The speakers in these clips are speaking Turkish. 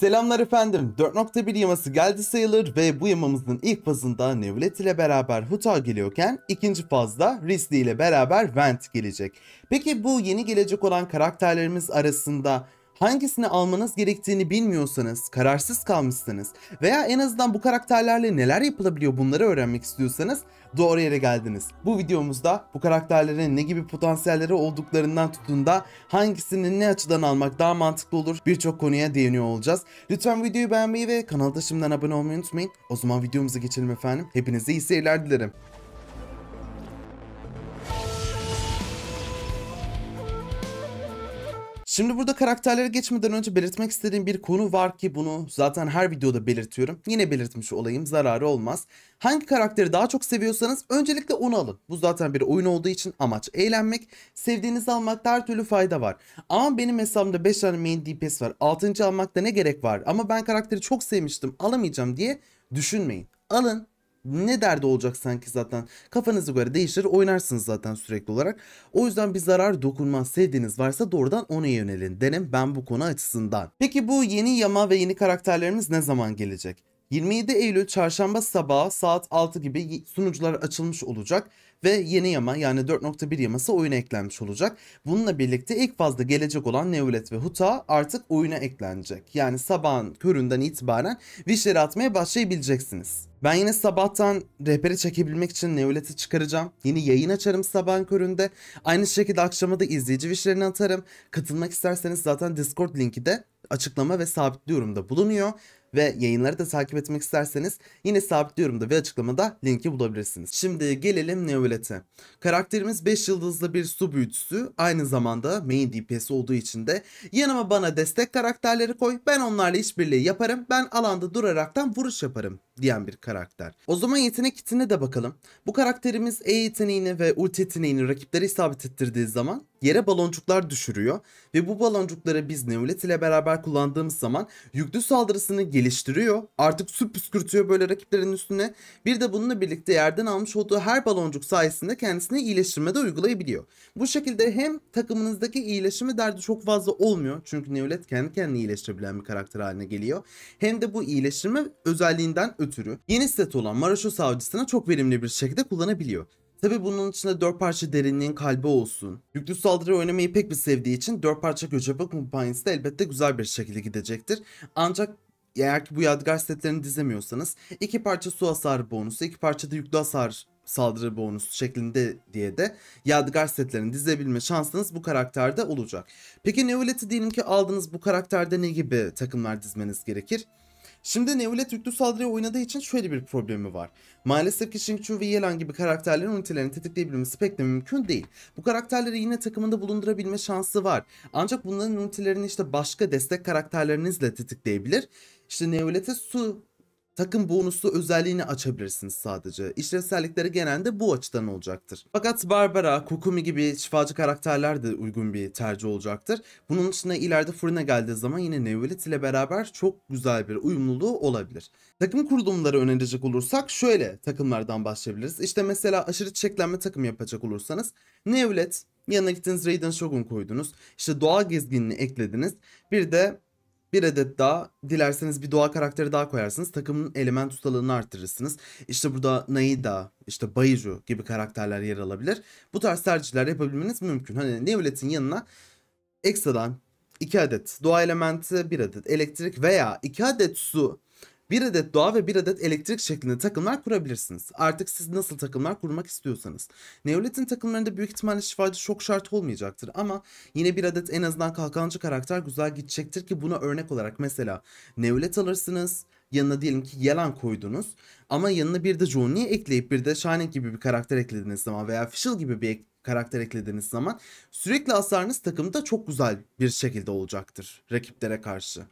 Selamlar efendim. 4.1 yaması geldi sayılır ve bu yamamızın ilk fazında Nevlet ile beraber Huta geliyorken ikinci fazda Risley ile beraber Vent gelecek. Peki bu yeni gelecek olan karakterlerimiz arasında hangisini almanız gerektiğini bilmiyorsanız, kararsız kalmışsınız veya en azından bu karakterlerle neler yapılabiliyor bunları öğrenmek istiyorsanız doğru yere geldiniz. Bu videomuzda bu karakterlerin ne gibi potansiyelleri olduklarından tutun da hangisini ne açıdan almak daha mantıklı olur birçok konuya değiniyor olacağız. Lütfen videoyu beğenmeyi ve kanalda şimdiden abone olmayı unutmayın. O zaman videomuza geçelim efendim. Hepinize iyi seyirler dilerim. Şimdi burada karakterlere geçmeden önce belirtmek istediğim bir konu var ki bunu zaten her videoda belirtiyorum. Yine belirtmiş olayım zararı olmaz. Hangi karakteri daha çok seviyorsanız öncelikle onu alın. Bu zaten bir oyun olduğu için amaç eğlenmek. Sevdiğinizi almakta her türlü fayda var. Ama benim hesabımda 5 tane main DPS var. 6. almakta ne gerek var? Ama ben karakteri çok sevmiştim alamayacağım diye düşünmeyin. Alın ne derdi olacak sanki zaten. kafanızı göre değişir oynarsınız zaten sürekli olarak. O yüzden bir zarar dokunmaz sevdiğiniz varsa doğrudan ona yönelin derim ben bu konu açısından. Peki bu yeni yama ve yeni karakterlerimiz ne zaman gelecek? 27 Eylül çarşamba sabahı saat 6 gibi sunucular açılmış olacak ve yeni yama yani 4.1 yaması oyuna eklenmiş olacak. Bununla birlikte ilk fazla gelecek olan Neulet ve Huta artık oyuna eklenecek. Yani sabahın köründen itibaren wishleri atmaya başlayabileceksiniz. Ben yine sabahtan rehberi çekebilmek için Neulet'i çıkaracağım. Yeni yayın açarım sabahın köründe. Aynı şekilde akşama da izleyici wishlerini atarım. Katılmak isterseniz zaten Discord linki de açıklama ve sabit yorumda bulunuyor ve yayınları da takip etmek isterseniz yine sabit yorumda ve açıklamada linki bulabilirsiniz. Şimdi gelelim Neolet'e. Karakterimiz 5 yıldızlı bir su büyütüsü aynı zamanda main DPS olduğu için de yanıma bana destek karakterleri koy ben onlarla işbirliği yaparım ben alanda duraraktan vuruş yaparım diyen bir karakter. O zaman yetenek kitine de bakalım. Bu karakterimiz E yeteneğini ve ulti yeteneğini rakiplere isabet ettirdiği zaman yere baloncuklar düşürüyor ve bu baloncukları biz Neulet ile beraber kullandığımız zaman yüklü saldırısını geliştiriyor. Artık su püskürtüyor böyle rakiplerin üstüne. Bir de bununla birlikte yerden almış olduğu her baloncuk sayesinde kendisine iyileştirme de uygulayabiliyor. Bu şekilde hem takımınızdaki iyileşme derdi çok fazla olmuyor. Çünkü Neulet kendi kendini iyileştirebilen bir karakter haline geliyor. Hem de bu iyileştirme özelliğinden ötürü yeni set olan Maraşo savcısına çok verimli bir şekilde kullanabiliyor. Tabi bunun içinde 4 parça derinliğin kalbi olsun. Yüklü saldırı oynamayı pek bir sevdiği için 4 parça göçebe kumpanyası da elbette güzel bir şekilde gidecektir. Ancak eğer ki bu Yadgar setlerini dizemiyorsanız 2 parça su hasarı bonusu, 2 parça da yüklü hasar saldırı bonusu şeklinde diye de Yadgar setlerini dizebilme şansınız bu karakterde olacak. Peki Neolet'i diyelim ki aldınız bu karakterde ne gibi takımlar dizmeniz gerekir? Şimdi Neolet yüklü saldırıya oynadığı için şöyle bir problemi var. Maalesef ki Xingqiu ve Yelan gibi karakterlerin ünitelerini tetikleyebilmesi pek de mümkün değil. Bu karakterleri yine takımında bulundurabilme şansı var. Ancak bunların ünitelerini işte başka destek karakterlerinizle tetikleyebilir. İşte Neolet'e su takım bonuslu özelliğini açabilirsiniz sadece. İşlevsellikleri genelde bu açıdan olacaktır. Fakat Barbara, Kokumi gibi şifacı karakterler de uygun bir tercih olacaktır. Bunun dışında ileride fırına geldiği zaman yine Neolit ile beraber çok güzel bir uyumluluğu olabilir. Takım kurulumları önerecek olursak şöyle takımlardan başlayabiliriz. İşte mesela aşırı çiçeklenme takım yapacak olursanız Neolit, yanına gittiniz Raiden Shogun koydunuz. İşte doğa gezginini eklediniz. Bir de bir adet daha dilerseniz bir doğa karakteri daha koyarsınız. Takımın element ustalığını arttırırsınız. İşte burada Naida, işte Bayru gibi karakterler yer alabilir. Bu tarz tercihler yapabilmeniz mümkün. Hani Nevlet'in yanına ekstradan 2 adet doğa elementi, 1 adet elektrik veya 2 adet su bir adet doğa ve bir adet elektrik şeklinde takımlar kurabilirsiniz. Artık siz nasıl takımlar kurmak istiyorsanız. Neolit'in takımlarında büyük ihtimalle şifacı çok şart olmayacaktır ama yine bir adet en azından kalkancı karakter güzel gidecektir ki buna örnek olarak mesela Neolit alırsınız yanına diyelim ki yalan koydunuz ama yanına bir de Johnny'i ekleyip bir de Shining gibi bir karakter eklediğiniz zaman veya Fischl gibi bir karakter eklediğiniz zaman sürekli hasarınız takımda çok güzel bir şekilde olacaktır rakiplere karşı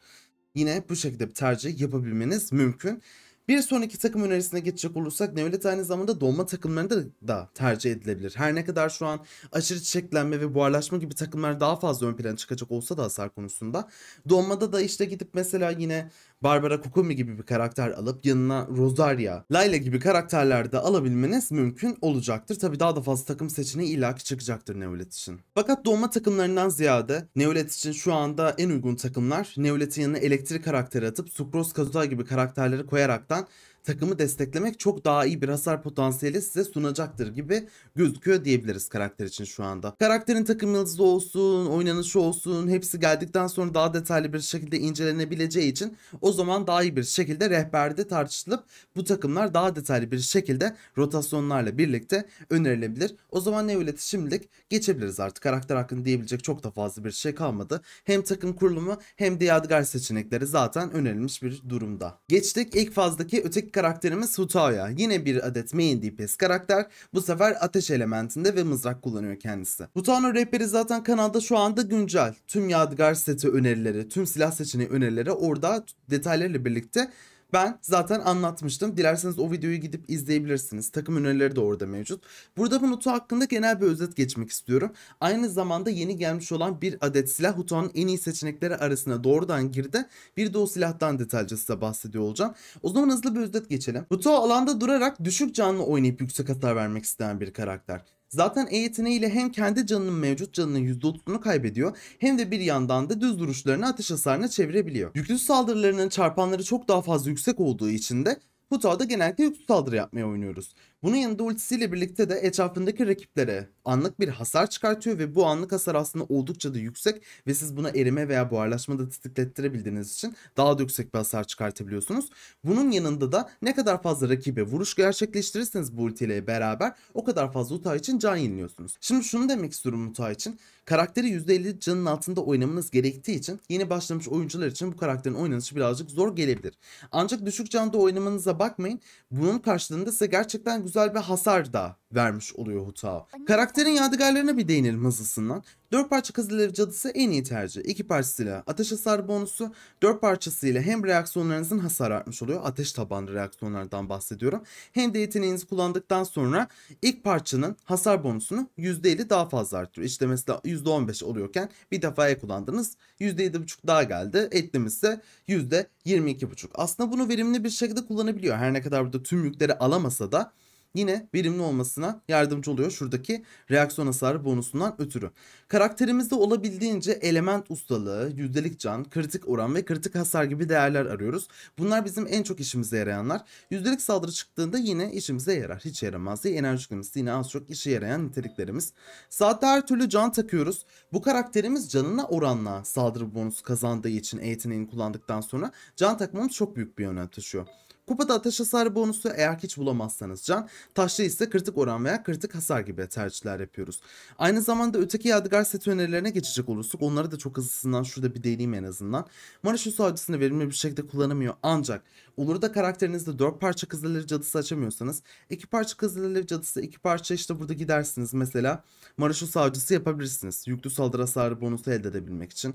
yine bu şekilde bir tercih yapabilmeniz mümkün. Bir sonraki takım önerisine geçecek olursak Nevlet aynı zamanda dolma takımlarında da tercih edilebilir. Her ne kadar şu an aşırı çiçeklenme ve buharlaşma gibi takımlar daha fazla ön plana çıkacak olsa da hasar konusunda. Dolmada da işte gidip mesela yine Barbara Kukumi gibi bir karakter alıp yanına Rosaria, Layla gibi karakterler de alabilmeniz mümkün olacaktır. Tabi daha da fazla takım seçeneği illaki çıkacaktır Neolet için. Fakat dolma takımlarından ziyade Neolet için şu anda en uygun takımlar Neolet'in yanına elektrik karakteri atıp Sucrose Kazuha gibi karakterleri koyarak taraftan takımı desteklemek çok daha iyi bir hasar potansiyeli size sunacaktır gibi gözüküyor diyebiliriz karakter için şu anda. Karakterin takım yıldızı olsun, oynanışı olsun hepsi geldikten sonra daha detaylı bir şekilde incelenebileceği için o zaman daha iyi bir şekilde rehberde tartışılıp bu takımlar daha detaylı bir şekilde rotasyonlarla birlikte önerilebilir. O zaman ne öğreti şimdilik geçebiliriz artık. Karakter hakkında diyebilecek çok da fazla bir şey kalmadı. Hem takım kurulumu hem de yadigar seçenekleri zaten önerilmiş bir durumda. Geçtik ilk fazdaki öteki karakterimiz Hutaya Yine bir adet main DPS karakter. Bu sefer ateş elementinde ve mızrak kullanıyor kendisi. Hutaoya rehberi zaten kanalda şu anda güncel. Tüm yadgar seti önerileri, tüm silah seçeneği önerileri orada detaylarıyla birlikte ben zaten anlatmıştım. Dilerseniz o videoyu gidip izleyebilirsiniz. Takım önerileri de orada mevcut. Burada bu Hutu hakkında genel bir özet geçmek istiyorum. Aynı zamanda yeni gelmiş olan bir adet silah Hutu'nun en iyi seçenekleri arasına doğrudan girdi. Bir de o silahtan detaylıca size bahsediyor olacağım. O zaman hızlı bir özet geçelim. Hutu alanda durarak düşük canlı oynayıp yüksek hasar vermek isteyen bir karakter. Zaten E yeteneğiyle hem kendi canının mevcut canının %30'unu kaybediyor hem de bir yandan da düz duruşlarını ateş hasarına çevirebiliyor. Yüklü saldırılarının çarpanları çok daha fazla yüksek olduğu için de bu tarda genellikle yüklü saldırı yapmaya oynuyoruz. Bunun yanında ultisiyle birlikte de etrafındaki rakiplere anlık bir hasar çıkartıyor ve bu anlık hasar aslında oldukça da yüksek ve siz buna erime veya buharlaşma da tetiklettirebildiğiniz için daha da yüksek bir hasar çıkartabiliyorsunuz. Bunun yanında da ne kadar fazla rakibe vuruş gerçekleştirirseniz bu ultiyle beraber o kadar fazla Uta için can yeniliyorsunuz. Şimdi şunu demek istiyorum Uta için. Karakteri %50 canın altında oynamanız gerektiği için yeni başlamış oyuncular için bu karakterin oynanışı birazcık zor gelebilir. Ancak düşük canda oynamanıza bakmayın. Bunun karşılığında size gerçekten güzel güzel bir hasar da vermiş oluyor Huta. Karakterin yadigarlarına bir değinelim hızlısından. 4 parça kızılır cadısı en iyi tercih. 2 parçasıyla ateş hasar bonusu, 4 parçasıyla hem reaksiyonlarınızın hasar artmış oluyor. Ateş tabanlı reaksiyonlardan bahsediyorum. Hem de yeteneğinizi kullandıktan sonra ilk parçanın hasar bonusunu %50 daha fazla arttırıyor. İşte mesela %15 oluyorken bir defa defaya kullandınız %7,5 daha geldi. Eklemesi %22,5. Aslında bunu verimli bir şekilde kullanabiliyor. Her ne kadar burada tüm yükleri alamasa da yine verimli olmasına yardımcı oluyor şuradaki reaksiyon hasarı bonusundan ötürü. Karakterimizde olabildiğince element ustalığı, yüzdelik can, kritik oran ve kritik hasar gibi değerler arıyoruz. Bunlar bizim en çok işimize yarayanlar. Yüzdelik saldırı çıktığında yine işimize yarar. Hiç yaramaz diye enerji klimisi yine az çok işe yarayan niteliklerimiz. Saatte her türlü can takıyoruz. Bu karakterimiz canına oranla saldırı bonusu kazandığı için eğitimini kullandıktan sonra can takmamız çok büyük bir önem taşıyor. Kupada ateş hasarı bonusu eğer hiç bulamazsanız can. Taşlı ise kritik oran veya kritik hasar gibi tercihler yapıyoruz. Aynı zamanda öteki yadigar seti önerilerine geçecek olursak onları da çok hızlısından şurada bir değineyim en azından. Maraşus avcısını verimli bir şekilde kullanamıyor ancak olur da karakterinizde 4 parça kızılır cadısı açamıyorsanız 2 parça kızılır cadısı 2 parça işte burada gidersiniz mesela Maraşus avcısı yapabilirsiniz. Yüklü saldırı hasarı bonusu elde edebilmek için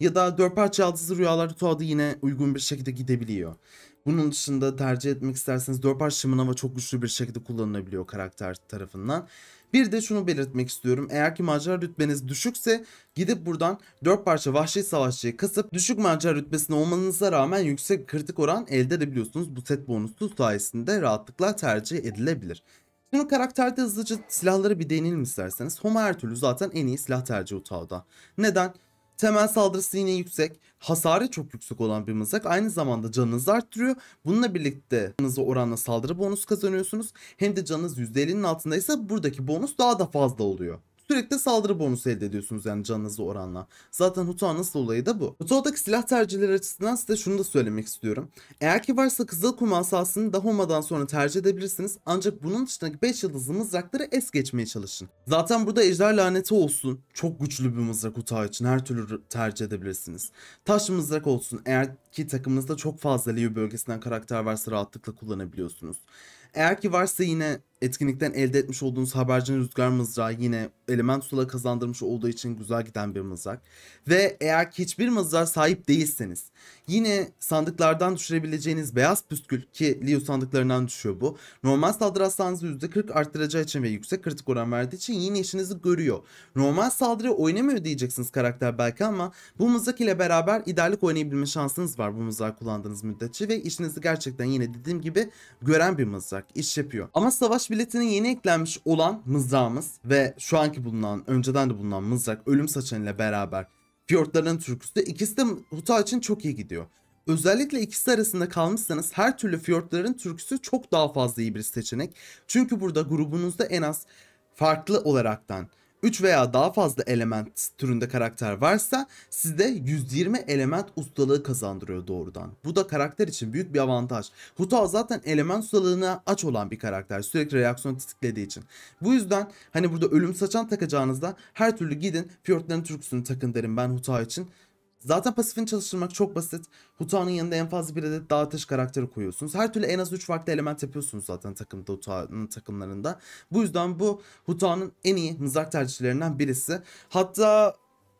ya da dört parça yaldızlı rüyalar tuğadı yine uygun bir şekilde gidebiliyor. Bunun dışında tercih etmek isterseniz dört Dörpar Şimanova çok güçlü bir şekilde kullanılabiliyor karakter tarafından. Bir de şunu belirtmek istiyorum. Eğer ki macera rütbeniz düşükse gidip buradan dört parça vahşi savaşçıyı kasıp düşük macera rütbesine olmanıza rağmen yüksek kritik oran elde edebiliyorsunuz. Bu set bonusu sayesinde rahatlıkla tercih edilebilir. Şimdi karakterde hızlıca silahlara bir deneyelim isterseniz. Homa her türlü zaten en iyi silah tercihi Utah'da. Neden? Temel saldırısı yine yüksek. Hasarı çok yüksek olan bir mızrak aynı zamanda canınızı arttırıyor. Bununla birlikte canınızı oranla saldırı bonus kazanıyorsunuz. Hem de canınız %50'nin altındaysa buradaki bonus daha da fazla oluyor sürekli saldırı bonusu elde ediyorsunuz yani canınızı oranla. Zaten Hutua'nın nasıl olayı da bu. Hutua'daki silah tercihleri açısından size şunu da söylemek istiyorum. Eğer ki varsa Kızıl Kum asasını Dahoma'dan sonra tercih edebilirsiniz ancak bunun dışındaki 5 yıldızlı mızrakları es geçmeye çalışın. Zaten burada ejder laneti olsun. Çok güçlü bir mızrak Hutua için her türlü tercih edebilirsiniz. Taş mızrak olsun eğer ki takımınızda çok fazla Liu bölgesinden karakter varsa rahatlıkla kullanabiliyorsunuz. Eğer ki varsa yine Etkinlikten elde etmiş olduğunuz habercinin rüzgar mızrağı yine Elemental'a kazandırmış olduğu için güzel giden bir mızrak. Ve eğer hiçbir mızrağa sahip değilseniz yine sandıklardan düşürebileceğiniz beyaz püskül ki Leo sandıklarından düşüyor bu. Normal saldırı hastalığınızı %40 arttıracağı için ve yüksek kritik oran verdiği için yine işinizi görüyor. Normal saldırı oynamıyor diyeceksiniz karakter belki ama bu mızrak ile beraber ideallik oynayabilme şansınız var bu mızrağı kullandığınız müddetçe ve işinizi gerçekten yine dediğim gibi gören bir mızrak iş yapıyor. Ama savaş Biletinin yeni eklenmiş olan mızrağımız ve şu anki bulunan, önceden de bulunan mızrak ölüm saçanıyla beraber Fiyortların türküsü ikisi de Huta için çok iyi gidiyor. Özellikle ikisi arasında kalmışsanız her türlü fiyortların türküsü çok daha fazla iyi bir seçenek. Çünkü burada grubunuzda en az farklı olaraktan 3 veya daha fazla element türünde karakter varsa sizde 120 element ustalığı kazandırıyor doğrudan. Bu da karakter için büyük bir avantaj. Huta zaten element ustalığına aç olan bir karakter. Sürekli reaksiyon tetiklediği için. Bu yüzden hani burada ölüm saçan takacağınızda her türlü gidin Fjordların Türküsünü takın derim ben Huta için. Zaten pasifini çalıştırmak çok basit. Huta'nın yanında en fazla bir adet daha ateş karakteri koyuyorsunuz. Her türlü en az 3 farklı element yapıyorsunuz zaten takımda Huta'nın takımlarında. Bu yüzden bu Huta'nın en iyi mızrak tercihlerinden birisi. Hatta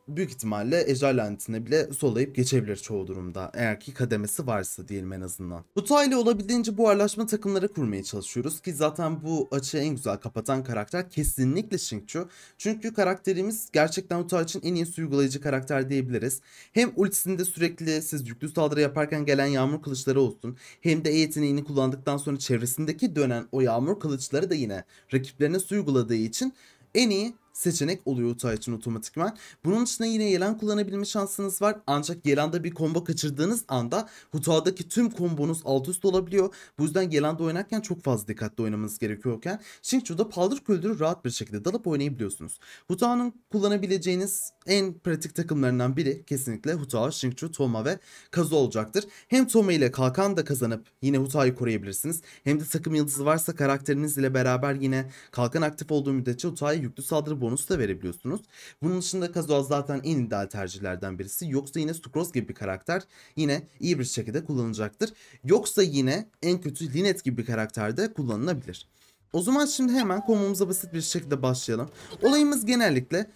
büyük ihtimalle Ejalent'ine bile solayıp geçebilir çoğu durumda. Eğer ki kademesi varsa diyelim en azından. Ruta ile olabildiğince buharlaşma takımları kurmaya çalışıyoruz ki zaten bu açığı en güzel kapatan karakter kesinlikle Shinkchu. Çünkü karakterimiz gerçekten Ruta için en iyi uygulayıcı karakter diyebiliriz. Hem ultisinde sürekli siz yüklü saldırı yaparken gelen yağmur kılıçları olsun hem de E yeteneğini kullandıktan sonra çevresindeki dönen o yağmur kılıçları da yine rakiplerine su uyguladığı için en iyi seçenek oluyor Utah otomatikman. Bunun dışında yine yelen kullanabilme şansınız var. Ancak yelanda bir combo kaçırdığınız anda Huta'daki tüm kombonuz alt üst olabiliyor. Bu yüzden yelanda oynarken çok fazla dikkatli oynamanız gerekiyorken Shinchu'da paldır küldür rahat bir şekilde dalıp oynayabiliyorsunuz. Huta'nın kullanabileceğiniz en pratik takımlarından biri kesinlikle Huta, Shinchu, Toma ve Kazu olacaktır. Hem Toma ile Kalkan da kazanıp yine Huta'yı koruyabilirsiniz. Hem de takım yıldızı varsa karakteriniz ile beraber yine Kalkan aktif olduğu müddetçe Huta'ya yüklü saldırı bonus da verebiliyorsunuz. Bunun dışında Kazuha zaten en ideal tercihlerden birisi. Yoksa yine Sucros gibi bir karakter yine iyi bir şekilde kullanılacaktır. Yoksa yine en kötü Linet gibi bir karakterde kullanılabilir. O zaman şimdi hemen konumuza basit bir şekilde başlayalım. Olayımız genellikle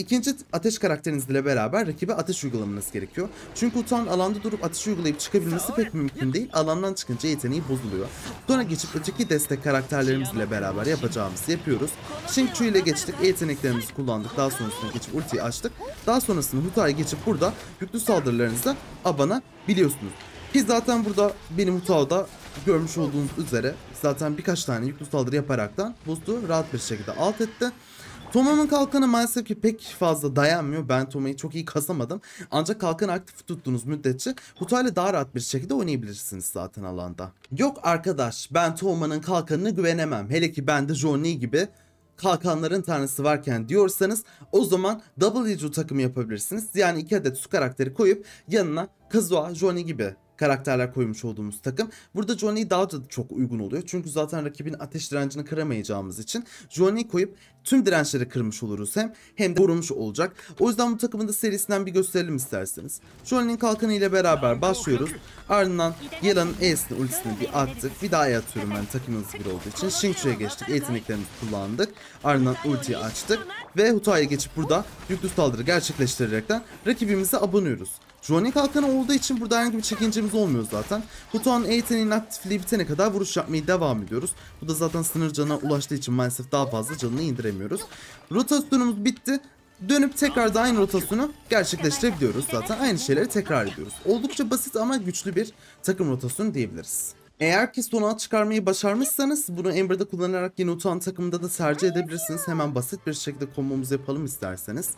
İkinci ateş karakterinizle beraber rakibe ateş uygulamanız gerekiyor. Çünkü Utah'ın alanda durup ateş uygulayıp çıkabilmesi pek mümkün değil. Alandan çıkınca yeteneği bozuluyor. Sonra geçip öteki destek karakterlerimizle beraber yapacağımızı yapıyoruz. Shing Chu ile geçtik. Yeteneklerimizi kullandık. Daha sonrasında geçip ultiyi açtık. Daha sonrasında Huta'ya geçip burada yüklü saldırılarınızla abana biliyorsunuz. Ki zaten burada benim Huta'da görmüş olduğunuz üzere zaten birkaç tane yüklü saldırı yaparaktan Boost'u rahat bir şekilde alt etti. Toma'nın kalkanı maalesef ki pek fazla dayanmıyor. Ben Toma'yı çok iyi kasamadım. Ancak kalkanı aktif tuttuğunuz müddetçe Huta'yla daha rahat bir şekilde oynayabilirsiniz zaten alanda. Yok arkadaş ben Toma'nın kalkanını güvenemem. Hele ki bende Johnny gibi kalkanların tanrısı varken diyorsanız o zaman double Ijo takımı yapabilirsiniz. Yani iki adet su karakteri koyup yanına Kazuha, Johnny gibi karakterler koymuş olduğumuz takım. Burada Johnny daha da çok uygun oluyor. Çünkü zaten rakibin ateş direncini kıramayacağımız için Johnny koyup tüm dirençleri kırmış oluruz hem hem de vurmuş olacak. O yüzden bu takımın da serisinden bir gösterelim isterseniz. Shonin'in kalkanı ile beraber başlıyoruz. Ardından Yela'nın E'sini ultisini bir attık. Bir daha E atıyorum ben takımımız bir olduğu için. Shinchu'ya geçtik. Yeteneklerimizi kullandık. Ardından ultiyi açtık. Ve Huta'ya geçip burada yüklü saldırı gerçekleştirerekten rakibimize abanıyoruz. Johnny kalkanı olduğu için burada herhangi bir çekincemiz olmuyor zaten. Hutuan yeteneğinin aktifliği bitene kadar vuruş yapmaya devam ediyoruz. Bu da zaten sınır canına ulaştığı için maalesef daha fazla canını indiremiyoruz kullanmıyoruz. Rotasyonumuz bitti. Dönüp tekrar da aynı rotasyonu gerçekleştirebiliyoruz. Zaten aynı şeyleri tekrar ediyoruz. Oldukça basit ama güçlü bir takım rotasyonu diyebiliriz. Eğer ki sona çıkarmayı başarmışsanız bunu Ember'da kullanarak yine utan takımda da tercih edebilirsiniz. Hemen basit bir şekilde kombomuzu yapalım isterseniz.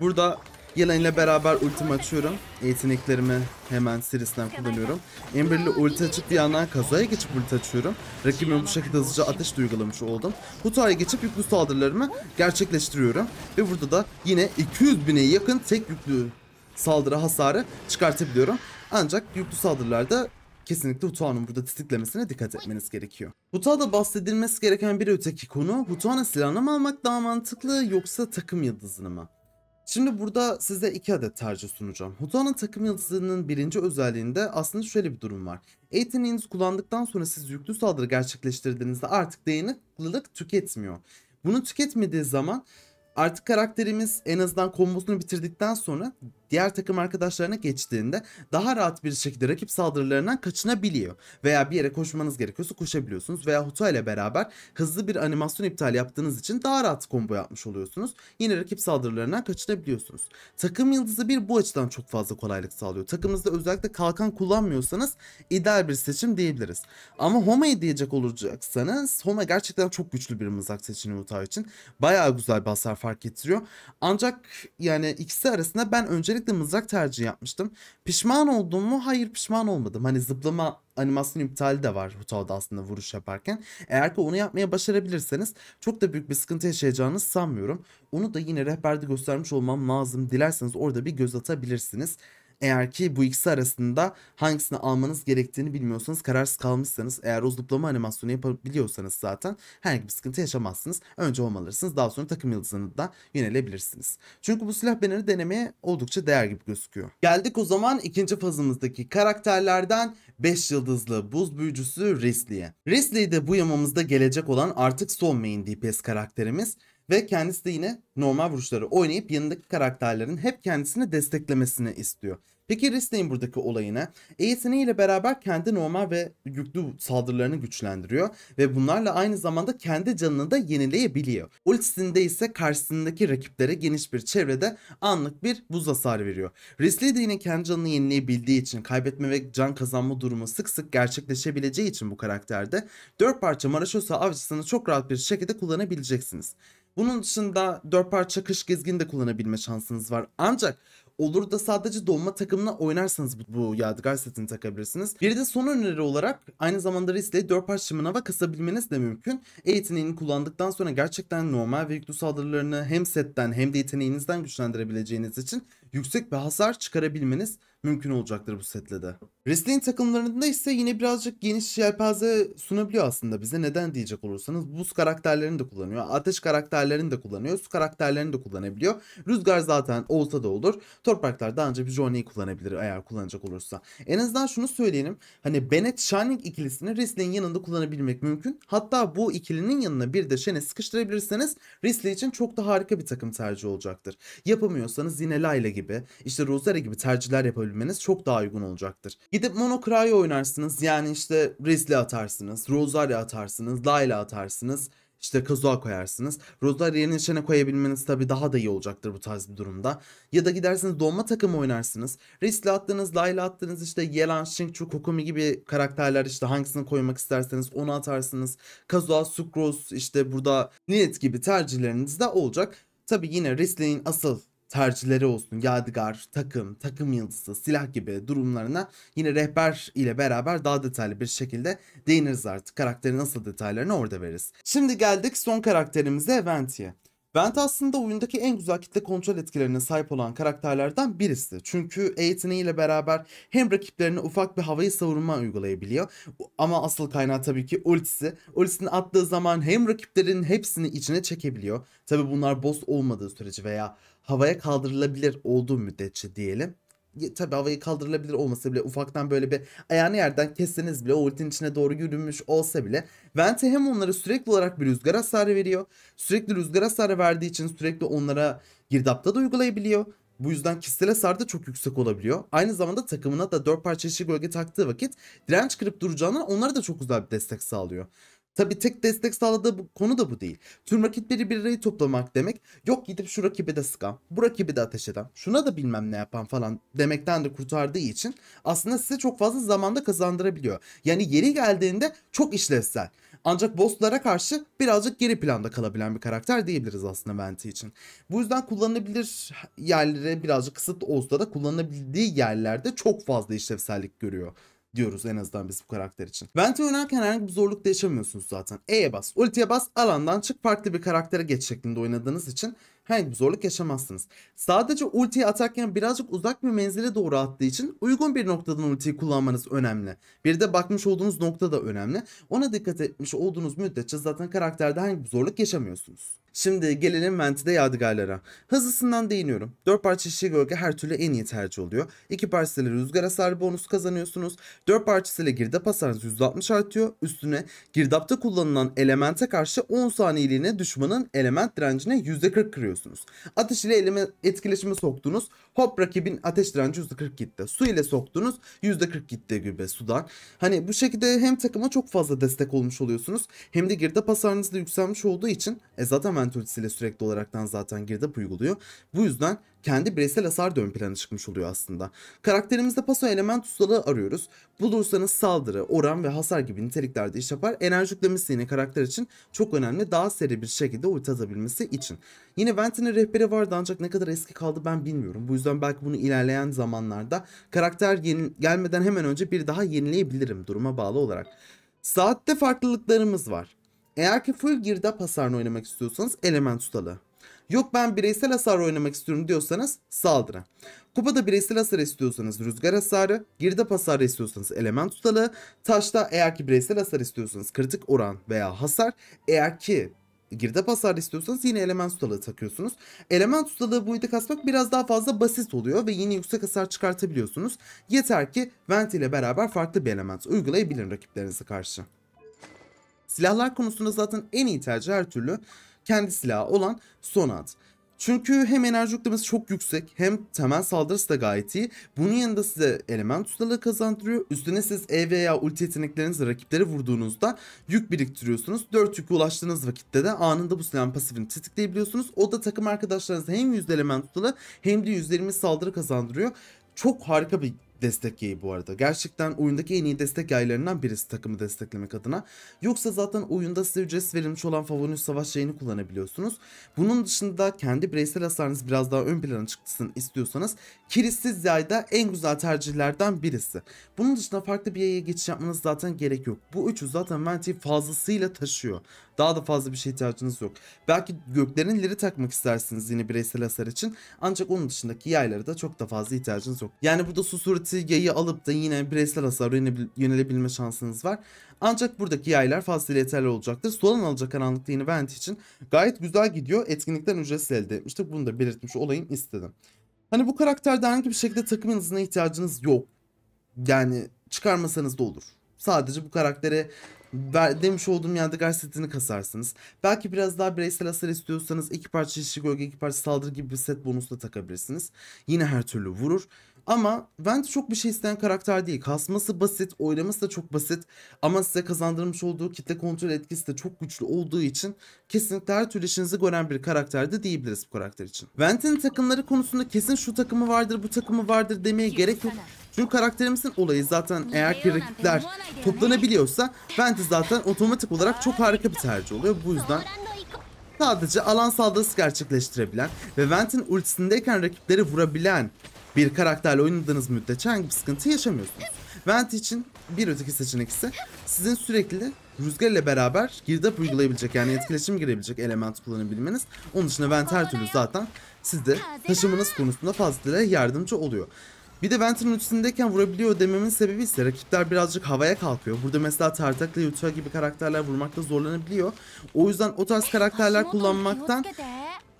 Burada Yılan ile beraber ultimi açıyorum. Yeteneklerimi hemen serisinden kullanıyorum. Ember ile ulti açıp bir yandan kazaya geçip ulti açıyorum. Rakibime bu şekilde hızlıca ateş duygulamış oldum. Huta'ya geçip yüklü saldırılarımı gerçekleştiriyorum. Ve burada da yine 200 bine yakın tek yüklü saldırı hasarı çıkartabiliyorum. Ancak yüklü saldırılarda kesinlikle Hutua'nın burada titiklemesine dikkat etmeniz gerekiyor. Hutua'da bahsedilmesi gereken bir öteki konu Hutua'nın silahını mı almak daha mantıklı yoksa takım yıldızını mı? Şimdi burada size iki adet tercih sunacağım. Hutan'ın takım yıldızının birinci özelliğinde aslında şöyle bir durum var. Eğitiminizi kullandıktan sonra siz yüklü saldırı gerçekleştirdiğinizde artık dayanıklılık tüketmiyor. Bunu tüketmediği zaman artık karakterimiz en azından kombosunu bitirdikten sonra diğer takım arkadaşlarına geçtiğinde daha rahat bir şekilde rakip saldırılarından kaçınabiliyor. Veya bir yere koşmanız gerekiyorsa koşabiliyorsunuz veya Huta ile beraber hızlı bir animasyon iptal yaptığınız için daha rahat combo yapmış oluyorsunuz. Yine rakip saldırılarından kaçınabiliyorsunuz. Takım yıldızı bir bu açıdan çok fazla kolaylık sağlıyor. Takımınızda özellikle kalkan kullanmıyorsanız ideal bir seçim diyebiliriz. Ama Homa'yı diyecek olacaksanız Homa gerçekten çok güçlü bir mızrak seçeneği Huta için. Bayağı güzel bir hasar fark ettiriyor. Ancak yani ikisi arasında ben öncelik özellikle mızrak tercihi yapmıştım. Pişman oldum mu? Hayır pişman olmadım. Hani zıplama animasyon iptali de var Hutao'da aslında vuruş yaparken. Eğer ki onu yapmaya başarabilirseniz çok da büyük bir sıkıntı yaşayacağınız sanmıyorum. Onu da yine rehberde göstermiş olmam lazım. Dilerseniz orada bir göz atabilirsiniz. Eğer ki bu ikisi arasında hangisini almanız gerektiğini bilmiyorsanız kararsız kalmışsanız eğer o zıplama animasyonu yapabiliyorsanız zaten herhangi bir sıkıntı yaşamazsınız. Önce olmalısınız, daha sonra takım yıldızını da yönelebilirsiniz. Çünkü bu silah beni denemeye oldukça değer gibi gözüküyor. Geldik o zaman ikinci fazımızdaki karakterlerden 5 yıldızlı buz büyücüsü Risley'e. Risley de bu yamamızda gelecek olan artık son main DPS karakterimiz. Ve kendisi de yine normal vuruşları oynayıp yanındaki karakterlerin hep kendisini desteklemesini istiyor. Peki Risley'in buradaki olayına eğitini ile beraber kendi normal ve yüklü saldırılarını güçlendiriyor ve bunlarla aynı zamanda kendi canını da yenileyebiliyor. Ultisinde ise karşısındaki rakiplere geniş bir çevrede anlık bir buz hasarı veriyor. Risley de yine kendi canını yenileyebildiği için kaybetme ve can kazanma durumu sık sık gerçekleşebileceği için bu karakterde 4 parça Maraşosa avcısını çok rahat bir şekilde kullanabileceksiniz. Bunun dışında dört parça kış gezgini de kullanabilme şansınız var. Ancak olur da sadece donma takımına oynarsanız bu, bu yadigar setini takabilirsiniz. Bir de son öneri olarak aynı zamanda Risley'i 4 parça manava kasabilmeniz de mümkün. E yeteneğini kullandıktan sonra gerçekten normal ve yüklü saldırılarını hem setten hem de yeteneğinizden güçlendirebileceğiniz için yüksek bir hasar çıkarabilmeniz mümkün olacaktır bu setle de. Wrestling takımlarında ise yine birazcık geniş yelpaze sunabiliyor aslında bize. Neden diyecek olursanız buz karakterlerini de kullanıyor. Ateş karakterlerini de kullanıyor. Su karakterlerini de kullanabiliyor. Rüzgar zaten olsa da olur. Topraklar daha önce bir Johnny'yi kullanabilir eğer kullanacak olursa. En azından şunu söyleyelim. Hani Bennett Shining ikilisini Wrestling'in yanında kullanabilmek mümkün. Hatta bu ikilinin yanına bir de Shen'i sıkıştırabilirseniz Wrestling için çok da harika bir takım tercih olacaktır. Yapamıyorsanız yine Layla gibi, işte Rosera gibi tercihler yapabilmeniz çok daha uygun olacaktır. Gidip Mono oynarsınız. Yani işte Rizli atarsınız, Rosaria atarsınız, Layla atarsınız. İşte Kazuha koyarsınız. Rozlar içine koyabilmeniz tabi daha da iyi olacaktır bu tarz bir durumda. Ya da gidersiniz donma takımı oynarsınız. Riskli attığınız, Layla attığınız işte Yelan, Shinkchu, Kokumi gibi karakterler işte hangisini koymak isterseniz onu atarsınız. Kazuha, Sucrose işte burada Nilet gibi tercihleriniz de olacak. Tabi yine Riskli'nin asıl tercihleri olsun, yadigar, takım, takım yıldızı, silah gibi durumlarına yine rehber ile beraber daha detaylı bir şekilde değiniriz artık. Karakteri nasıl detaylarını orada veririz. Şimdi geldik son karakterimize Venti'ye. Vent aslında oyundaki en güzel kitle kontrol etkilerine sahip olan karakterlerden birisi. Çünkü eğitimiyle beraber hem rakiplerine ufak bir havayı savurma uygulayabiliyor. Ama asıl kaynağı tabii ki ultisi. Ultisini attığı zaman hem rakiplerin hepsini içine çekebiliyor. Tabii bunlar boss olmadığı sürece veya havaya kaldırılabilir olduğu müddetçe diyelim tabi havayı kaldırılabilir olmasa bile ufaktan böyle bir ayağını yerden kesseniz bile o ultinin içine doğru yürümüş olsa bile Vente hem onlara sürekli olarak bir rüzgar hasarı veriyor. Sürekli rüzgar hasarı verdiği için sürekli onlara girdapta da uygulayabiliyor. Bu yüzden kişisel hasar da çok yüksek olabiliyor. Aynı zamanda takımına da 4 parça işi gölge taktığı vakit direnç kırıp duracağına onlara da çok güzel bir destek sağlıyor. Tabi tek destek sağladığı bu, konu da bu değil. Tüm rakipleri bir araya toplamak demek yok gidip şu rakibe de sıkan, bu rakibe de ateş eden, şuna da bilmem ne yapan falan demekten de kurtardığı için aslında size çok fazla zamanda kazandırabiliyor. Yani yeri geldiğinde çok işlevsel. Ancak bosslara karşı birazcık geri planda kalabilen bir karakter diyebiliriz aslında Venti için. Bu yüzden kullanılabilir yerlere birazcık kısıtlı olsa da kullanılabildiği yerlerde çok fazla işlevsellik görüyor diyoruz en azından biz bu karakter için. Vent oynarken herhangi bir zorlukta yaşamıyorsunuz zaten. E'ye bas, ultiye bas, alandan çık farklı bir karaktere geç şeklinde oynadığınız için herhangi bir zorluk yaşamazsınız. Sadece ultiyi atarken birazcık uzak bir menzile doğru attığı için uygun bir noktadan ultiyi kullanmanız önemli. Bir de bakmış olduğunuz nokta da önemli. Ona dikkat etmiş olduğunuz müddetçe zaten karakterde herhangi bir zorluk yaşamıyorsunuz. Şimdi gelelim Venti'de yadigarlara. Hızlısından değiniyorum. 4 parça şişe gölge her türlü en iyi tercih oluyor. 2 parçasıyla rüzgar hasarı bonus kazanıyorsunuz. 4 parçasıyla girdap hasarınız %60 artıyor. Üstüne girdapta kullanılan elemente karşı 10 saniyeliğine düşmanın element direncine %40 kırıyorsunuz. Ateş ile eleme etkileşime soktunuz. Hop rakibin ateş direnci %40 gitti. Su ile soktunuz %40 gitti gibi sudan. Hani bu şekilde hem takıma çok fazla destek olmuş oluyorsunuz. Hem de girdap hasarınız da yükselmiş olduğu için e zaten Trent sürekli olaraktan zaten girdap uyguluyor. Bu yüzden kendi bireysel hasar da ön plana çıkmış oluyor aslında. Karakterimizde paso element ustalığı arıyoruz. Bulursanız saldırı, oran ve hasar gibi niteliklerde iş yapar. Enerji yüklemesi yine karakter için çok önemli. Daha seri bir şekilde ulti için. Yine Vent'in rehberi vardı ancak ne kadar eski kaldı ben bilmiyorum. Bu yüzden belki bunu ilerleyen zamanlarda karakter yeni, gelmeden hemen önce bir daha yenileyebilirim duruma bağlı olarak. Saatte farklılıklarımız var. Eğer ki full girdap hasarını oynamak istiyorsanız element tutalı. Yok ben bireysel hasar oynamak istiyorum diyorsanız saldırı. Kupada bireysel hasar istiyorsanız rüzgar hasarı, girdap hasarı istiyorsanız element ustalığı, taşta eğer ki bireysel hasar istiyorsanız kritik oran veya hasar, eğer ki girdap hasar istiyorsanız yine element tutalı takıyorsunuz. Element ustalığı boyutu kasmak biraz daha fazla basit oluyor ve yine yüksek hasar çıkartabiliyorsunuz. Yeter ki vent ile beraber farklı bir element uygulayabilin rakiplerinize karşı. Silahlar konusunda zaten en iyi tercih her türlü kendi silahı olan Sonat. Çünkü hem enerji yüklemesi çok yüksek hem temel saldırısı da gayet iyi. Bunun yanında size element ustalığı kazandırıyor. Üstüne siz E veya ulti yeteneklerinizle rakipleri vurduğunuzda yük biriktiriyorsunuz. 4 yük ulaştığınız vakitte de anında bu silahın pasifini tetikleyebiliyorsunuz. O da takım arkadaşlarınıza hem %100 element ustalığı hem de %20 saldırı kazandırıyor. Çok harika bir destek yayı bu arada. Gerçekten oyundaki en iyi destek yaylarından birisi takımı desteklemek adına. Yoksa zaten oyunda size ücretsiz verilmiş olan Favonius savaş yayını kullanabiliyorsunuz. Bunun dışında kendi bireysel hasarınız biraz daha ön plana çıksın istiyorsanız yay da en güzel tercihlerden birisi. Bunun dışında farklı bir yaya geçiş yapmanız zaten gerek yok. Bu üçü zaten Venti fazlasıyla taşıyor. Daha da fazla bir şey ihtiyacınız yok. Belki göklerin leri takmak istersiniz yine bireysel hasar için. Ancak onun dışındaki yaylara da çok da fazla ihtiyacınız yok. Yani burada Susurity artı yayı alıp da yine bireysel hasar yönelebilme şansınız var. Ancak buradaki yaylar fazla yeterli olacaktır. Solan alacak karanlıkta yeni vent için gayet güzel gidiyor. Etkinlikten ücretsiz elde etmiştik. Bunu da belirtmiş olayım istedim. Hani bu karakterde herhangi bir şekilde takım yıldızına ihtiyacınız yok. Yani çıkarmasanız da olur. Sadece bu karaktere ver, demiş olduğum yerde gazetini kasarsınız. Belki biraz daha bireysel hasar istiyorsanız iki parça işi gölge, iki parça saldırı gibi bir set bonusla takabilirsiniz. Yine her türlü vurur. Ama Vent çok bir şey isteyen karakter değil. Kasması basit, oynaması da çok basit. Ama size kazandırmış olduğu kitle kontrol etkisi de çok güçlü olduğu için kesinlikle her türlü işinizi gören bir karakter de diyebiliriz bu karakter için. Vent'in takımları konusunda kesin şu takımı vardır, bu takımı vardır demeye gerek yok. Çünkü karakterimizin olayı zaten eğer ki rakipler toplanabiliyorsa Vent'i zaten otomatik olarak çok harika bir tercih oluyor. Bu yüzden sadece alan saldırısı gerçekleştirebilen ve Vent'in ultisindeyken rakipleri vurabilen bir karakterle oynadığınız müddetçe hangi bir sıkıntı yaşamıyorsunuz. Vent için bir öteki seçenek ise sizin sürekli rüzgar ile beraber girdap uygulayabilecek yani etkileşim girebilecek element kullanabilmeniz. Onun dışında Vent her türlü zaten sizde taşımanız konusunda fazlasıyla yardımcı oluyor. Bir de Vent'in ultisindeyken vurabiliyor dememin sebebi ise rakipler birazcık havaya kalkıyor. Burada mesela Tartak'la Yuta gibi karakterler vurmakta zorlanabiliyor. O yüzden o tarz karakterler kullanmaktan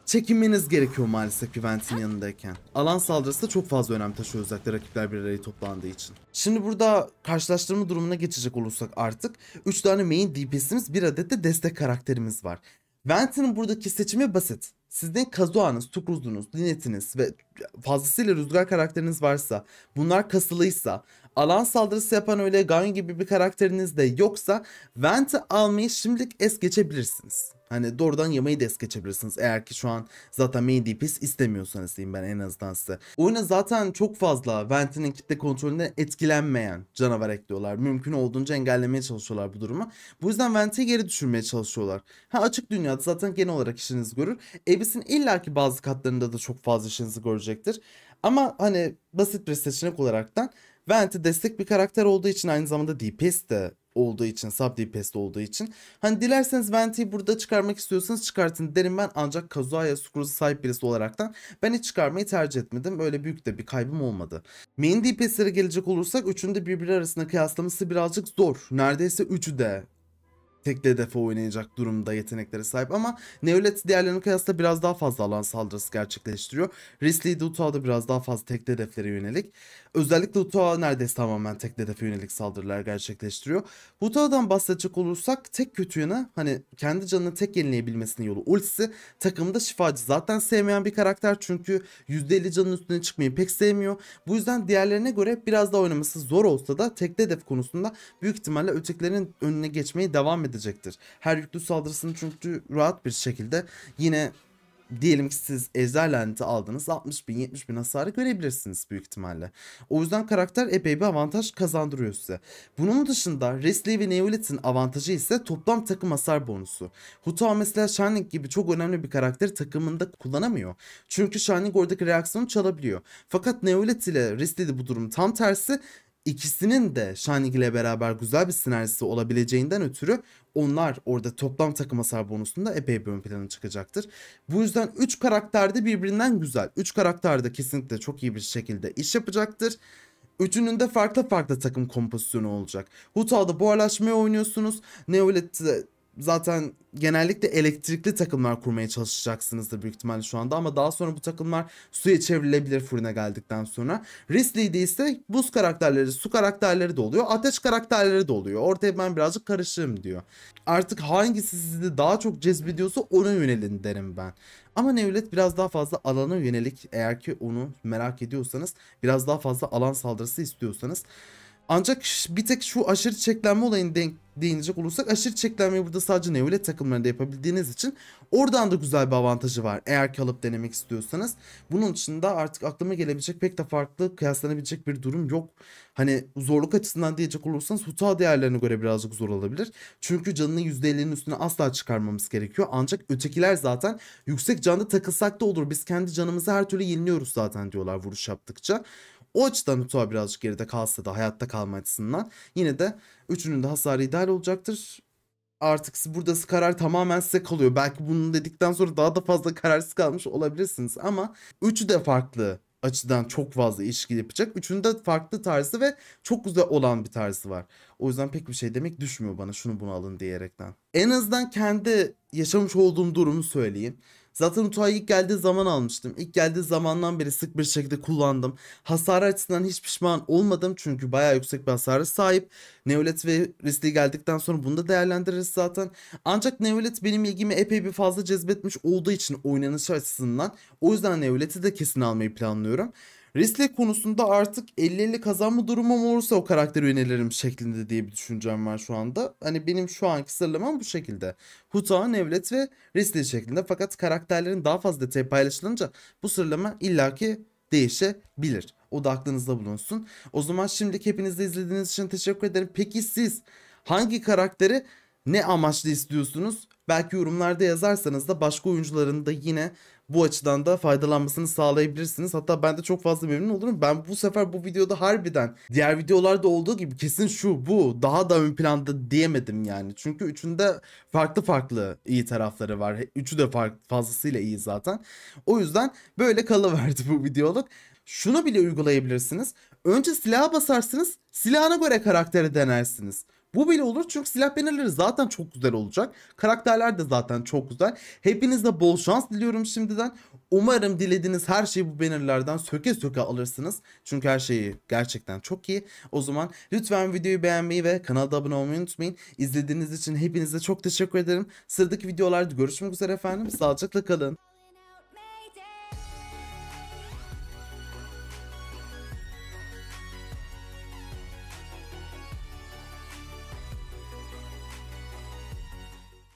çekinmeniz gerekiyor maalesef Juventus'in yanındayken. Alan saldırısı da çok fazla önem taşıyor özellikle rakipler bir araya toplandığı için. Şimdi burada karşılaştırma durumuna geçecek olursak artık 3 tane main DPS'imiz bir adet de destek karakterimiz var. Vent'in buradaki seçimi basit. Sizin Kazua'nız, Tukruz'unuz, Linet'iniz ve fazlasıyla rüzgar karakteriniz varsa, bunlar kasılıysa, alan saldırısı yapan öyle Gun gibi bir karakteriniz de yoksa Vent'i almayı şimdilik es geçebilirsiniz. Hani doğrudan yamayı da es geçebilirsiniz. Eğer ki şu an zaten main DPS istemiyorsanız diyeyim ben en azından size. Oyuna zaten çok fazla Vent'in kitle kontrolünde etkilenmeyen canavar ekliyorlar. Mümkün olduğunca engellemeye çalışıyorlar bu durumu. Bu yüzden Vent'i geri düşürmeye çalışıyorlar. Ha açık dünyada zaten genel olarak işiniz görür. Ebis'in illaki bazı katlarında da çok fazla işinizi görecektir. Ama hani basit bir seçenek olaraktan Vent'i destek bir karakter olduğu için aynı zamanda DPS de olduğu için, sub DPS olduğu için. Hani dilerseniz Venti'yi burada çıkarmak istiyorsanız çıkartın derim ben ancak Kazuya Screws'a sahip birisi olaraktan ben hiç çıkarmayı tercih etmedim. Öyle büyük de bir kaybım olmadı. Main DPS'lere gelecek olursak üçünde birbiri arasında kıyaslaması birazcık zor. Neredeyse üçü de tek hedefe oynayacak durumda yeteneklere sahip ama Neolet diğerlerine kıyasla biraz daha fazla alan saldırısı gerçekleştiriyor. Risley de Utua da biraz daha fazla tek hedeflere yönelik. Özellikle Utua neredeyse tamamen tek hedefe yönelik saldırılar gerçekleştiriyor. Utua'dan bahsedecek olursak tek kötü yanı hani kendi canını tek yenileyebilmesinin yolu ultisi. Takımda şifacı zaten sevmeyen bir karakter çünkü %50 canın üstüne çıkmayı pek sevmiyor. Bu yüzden diğerlerine göre biraz daha oynaması zor olsa da tek hedef konusunda büyük ihtimalle ötekilerin önüne geçmeyi devam edecek edecektir. Her yüklü saldırısını çünkü rahat bir şekilde yine diyelim ki siz ejder laneti aldınız 60 bin 70 bin hasarı görebilirsiniz büyük ihtimalle. O yüzden karakter epey bir avantaj kazandırıyor size. Bunun dışında Resli ve Neolith'in avantajı ise toplam takım hasar bonusu. Hutao mesela Shining gibi çok önemli bir karakter takımında kullanamıyor. Çünkü Shining oradaki reaksiyonu çalabiliyor. Fakat Neolith ile Resli de bu durum tam tersi ikisinin de Shining ile beraber güzel bir sinerjisi olabileceğinden ötürü onlar orada toplam takım hasar bonusunda epey bir ön plana çıkacaktır. Bu yüzden 3 karakter de birbirinden güzel. 3 karakter de kesinlikle çok iyi bir şekilde iş yapacaktır. Üçünün de farklı farklı takım kompozisyonu olacak. Hutal'da buharlaşmaya oynuyorsunuz. Neolet'te zaten genellikle elektrikli takımlar kurmaya çalışacaksınız da büyük ihtimalle şu anda ama daha sonra bu takımlar suya çevrilebilir fırına geldikten sonra. Risley'de ise buz karakterleri, su karakterleri de oluyor, ateş karakterleri de oluyor. Ortaya ben birazcık karışığım diyor. Artık hangisi sizi daha çok cezbediyorsa ona yönelin derim ben. Ama Nevlet biraz daha fazla alana yönelik eğer ki onu merak ediyorsanız, biraz daha fazla alan saldırısı istiyorsanız ancak bir tek şu aşırı çeklenme olayını denk değinecek olursak aşırı çeklenmeyi burada sadece Neolet takımlarında yapabildiğiniz için oradan da güzel bir avantajı var eğer kalıp denemek istiyorsanız. Bunun dışında artık aklıma gelebilecek pek de farklı kıyaslanabilecek bir durum yok. Hani zorluk açısından diyecek olursanız hata değerlerine göre birazcık zor olabilir. Çünkü canının %50'nin üstüne asla çıkarmamız gerekiyor. Ancak ötekiler zaten yüksek canda takılsak da olur. Biz kendi canımızı her türlü yeniliyoruz zaten diyorlar vuruş yaptıkça. O açıdan Utua birazcık geride kalsa da hayatta kalma açısından yine de üçünün de hasarı ideal olacaktır. Artık buradası karar tamamen size kalıyor. Belki bunu dedikten sonra daha da fazla kararsız kalmış olabilirsiniz ama üçü de farklı açıdan çok fazla ilişki yapacak. Üçünün de farklı tarzı ve çok güzel olan bir tarzı var. O yüzden pek bir şey demek düşmüyor bana şunu bunu alın diyerekten. En azından kendi yaşamış olduğum durumu söyleyeyim. Zaten uçağı ilk geldiği zaman almıştım. İlk geldiği zamandan beri sık bir şekilde kullandım. Hasar açısından hiç pişman olmadım çünkü bayağı yüksek bir hasara sahip. Neolet ve riskli geldikten sonra bunu da değerlendiririz zaten. Ancak Neolet benim ilgimi epey bir fazla cezbetmiş olduğu için oynanış açısından. O yüzden Neolet'i de kesin almayı planlıyorum. Risley konusunda artık 50-50 kazanma durumum olursa o karakteri yönelirim şeklinde diye bir düşüncem var şu anda. Hani benim şu anki sıralamam bu şekilde. Huta, Nevlet ve Risley şeklinde. Fakat karakterlerin daha fazla detay paylaşılınca bu sıralama illaki değişebilir. O da aklınızda bulunsun. O zaman şimdi hepiniz de izlediğiniz için teşekkür ederim. Peki siz hangi karakteri ne amaçlı istiyorsunuz? Belki yorumlarda yazarsanız da başka oyuncuların da yine bu açıdan da faydalanmasını sağlayabilirsiniz. Hatta ben de çok fazla memnun olurum. Ben bu sefer bu videoda harbiden diğer videolarda olduğu gibi kesin şu bu daha da ön planda diyemedim yani. Çünkü üçünde farklı farklı iyi tarafları var. Üçü de fazlasıyla iyi zaten. O yüzden böyle kalıverdi bu videoluk. Şunu bile uygulayabilirsiniz. Önce silaha basarsınız, silahına göre karaktere denersiniz. Bu bile olur çünkü silah bannerları zaten çok güzel olacak. Karakterler de zaten çok güzel. Hepinize bol şans diliyorum şimdiden. Umarım dilediğiniz her şeyi bu bannerlardan söke söke alırsınız. Çünkü her şeyi gerçekten çok iyi. O zaman lütfen videoyu beğenmeyi ve kanala abone olmayı unutmayın. İzlediğiniz için hepinize çok teşekkür ederim. Sıradaki videolarda görüşmek üzere efendim. Sağlıcakla kalın.